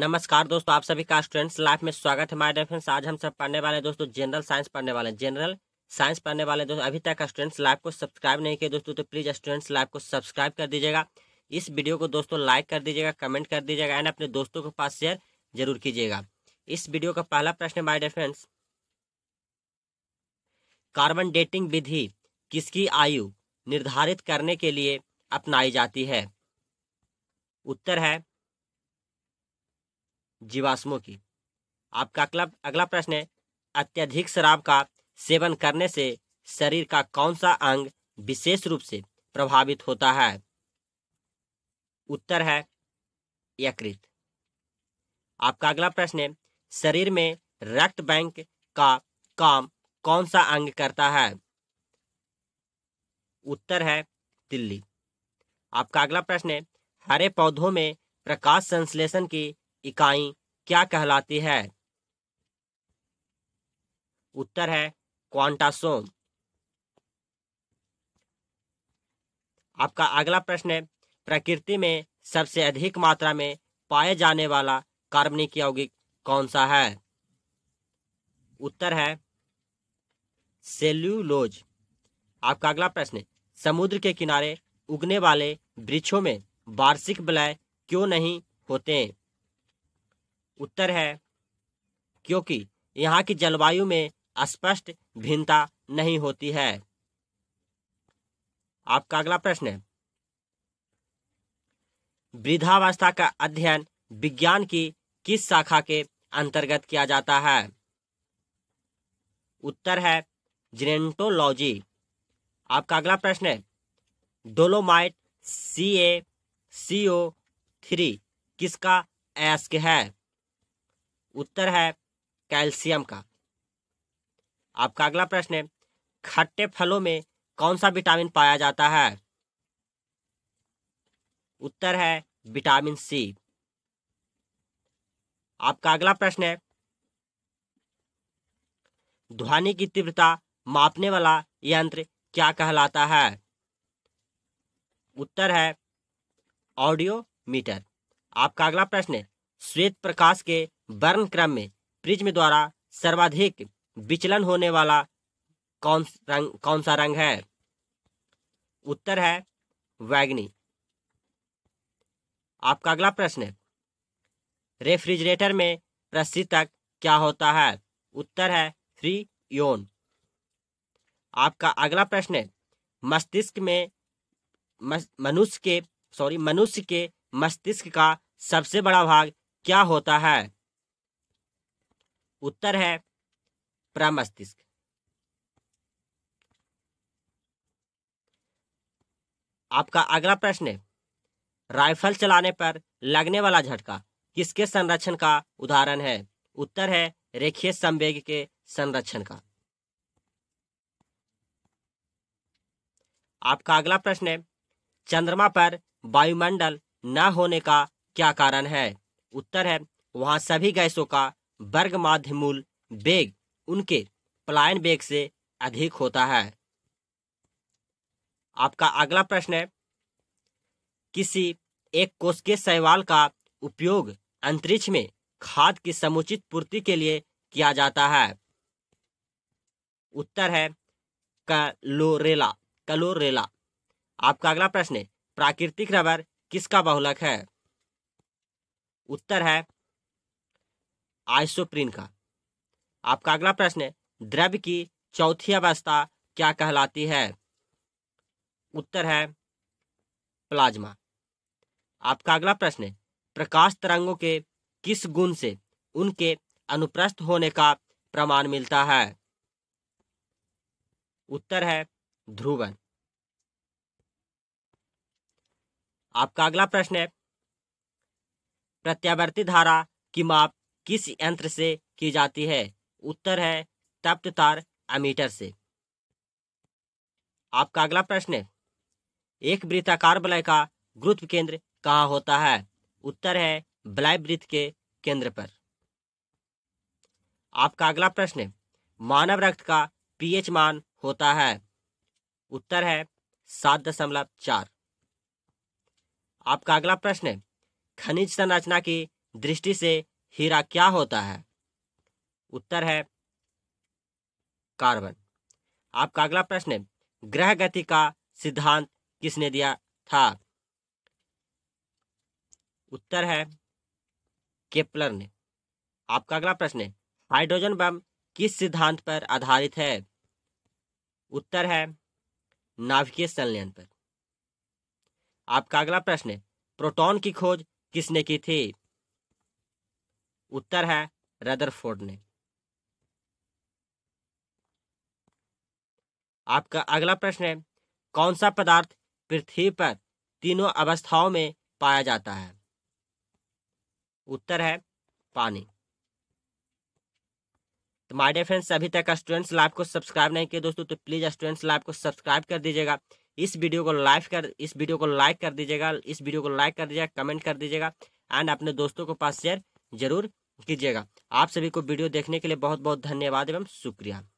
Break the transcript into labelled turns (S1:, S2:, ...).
S1: नमस्कार दोस्तों आप सभी का स्टूडेंट्स लाइफ में स्वागत है माय फ्रेंड्स आज हम सब पढ़ने वाले दोस्तों जनरल साइंस पढ़ने वाले जनरल साइंस पढ़ने वाले दोस्तों अभी तक स्टूडेंट्स लाइव को सब्सक्राइब नहीं किया दोस्तों तो प्लीज़ स्टूडेंट्स लाइव को सब्सक्राइब कर दीजिएगा इस वीडियो को दोस्तों लाइक कर दीजिएगा कमेंट कर दीजिएगा एंड अपने दोस्तों के पास शेयर जरूर कीजिएगा इस वीडियो का पहला प्रश्न हमारे डेयर कार्बन डेटिंग विधि किसकी आयु निर्धारित करने के लिए अपनाई जाती है उत्तर है जीवाश्मों की आपका अगला अगला प्रश्न है अत्यधिक शराब का सेवन करने से शरीर का कौन सा अंग विशेष रूप से प्रभावित होता है उत्तर है यकृत आपका अगला प्रश्न है शरीर में रक्त बैंक का काम कौन सा अंग करता है उत्तर है दिल्ली आपका अगला प्रश्न है हरे पौधों में प्रकाश संश्लेषण की इकाई क्या कहलाती है उत्तर है क्वांटासोम आपका अगला प्रश्न है प्रकृति में सबसे अधिक मात्रा में पाए जाने वाला कार्बनिक यौगिक कौन सा है उत्तर है सेल्यूलोज आपका अगला प्रश्न समुद्र के किनारे उगने वाले वृक्षों में वार्षिक बलय क्यों नहीं होते हैं? उत्तर है क्योंकि यहाँ की जलवायु में स्पष्ट भिन्नता नहीं होती है आपका अगला प्रश्न है वृद्धावस्था का अध्ययन विज्ञान की किस शाखा के अंतर्गत किया जाता है उत्तर है जेनेटोलॉजी आपका अगला प्रश्न है dolomite C A C O three किसका एस्क है उत्तर है कैल्शियम का आपका अगला प्रश्न है खट्टे फलों में कौन सा विटामिन पाया जाता है उत्तर है विटामिन सी आपका अगला प्रश्न है ध्वनि की तीव्रता मापने वाला यंत्र क्या कहलाता है उत्तर है ऑडियो मीटर आपका अगला प्रश्न है श्वेत प्रकाश के वर्ण क्रम में प्रिज्म द्वारा सर्वाधिक विचलन होने वाला कौन रंग कौन सा रंग है उत्तर है वैग्नी आपका अगला प्रश्न रेफ्रिजरेटर में प्रशीतक क्या होता है उत्तर है फ्री योन आपका अगला प्रश्न है मस्तिष्क में मनुष्य के सॉरी मनुष्य के मस्तिष्क का सबसे बड़ा भाग क्या होता है उत्तर है प्रमस्तिष्क आपका अगला प्रश्न है राइफल चलाने पर लगने वाला झटका किसके संरक्षण का उदाहरण है उत्तर है रेखीय संवेग के संरक्षण का आपका अगला प्रश्न है चंद्रमा पर वायुमंडल न होने का क्या कारण है उत्तर है वहां सभी गैसों का वर्ग माध्यमूल वेग उनके पलायन वेग से अधिक होता है आपका अगला प्रश्न है किसी एक कोष के सहवाल का उपयोग अंतरिक्ष में खाद की समुचित पूर्ति के लिए किया जाता है उत्तर है कलोरेला कलोरेला आपका अगला प्रश्न प्राकृतिक रबर किसका बहुलक है उत्तर है आइसोप्रीन का आपका अगला प्रश्न है द्रव्य की चौथी अवस्था क्या कहलाती है उत्तर है प्लाज्मा आपका अगला प्रश्न है प्रकाश तरंगों के किस गुण से उनके अनुप्रस्थ होने का प्रमाण मिलता है उत्तर है ध्रुवन आपका अगला प्रश्न है प्रत्यावर्ती धारा की माप किस यंत्र से की जाती है उत्तर है तप्त तार अमीटर से आपका अगला प्रश्न है एक वृत्ताकार बलय का गुरुत्व केंद्र कहाँ होता है उत्तर है बलय वृत्त के केंद्र पर आपका अगला प्रश्न है मानव रक्त का पीएच मान होता है उत्तर है सात दशमलव चार आपका अगला प्रश्न है खनिज संरचना की दृष्टि से हीरा क्या होता है उत्तर है कार्बन आपका अगला प्रश्न है ग्रह गति का सिद्धांत किसने दिया था उत्तर है केपलर ने आपका अगला प्रश्न है हाइड्रोजन बम किस सिद्धांत पर आधारित है उत्तर है नाभिकीय संलयन पर आपका अगला प्रश्न है प्रोटॉन की खोज किसने की थी उत्तर है रदरफोर्ड ने आपका अगला प्रश्न है कौन सा पदार्थ पृथ्वी पर तीनों अवस्थाओं में पाया जाता है उत्तर है पानी तो माय डियर फ्रेंड्स अभी तक स्टूडेंट्स लाइव को सब्सक्राइब नहीं किया दोस्तों तो प्लीज़ स्टूडेंट्स लाइव को सब्सक्राइब कर दीजिएगा इस वीडियो को लाइव कर इस वीडियो को लाइक कर दीजिएगा इस वीडियो को लाइक कर दीजिएगा कमेंट कर दीजिएगा एंड अपने दोस्तों के पास शेयर जरूर कीजिएगा आप सभी को वीडियो देखने के लिए बहुत बहुत धन्यवाद एवं शुक्रिया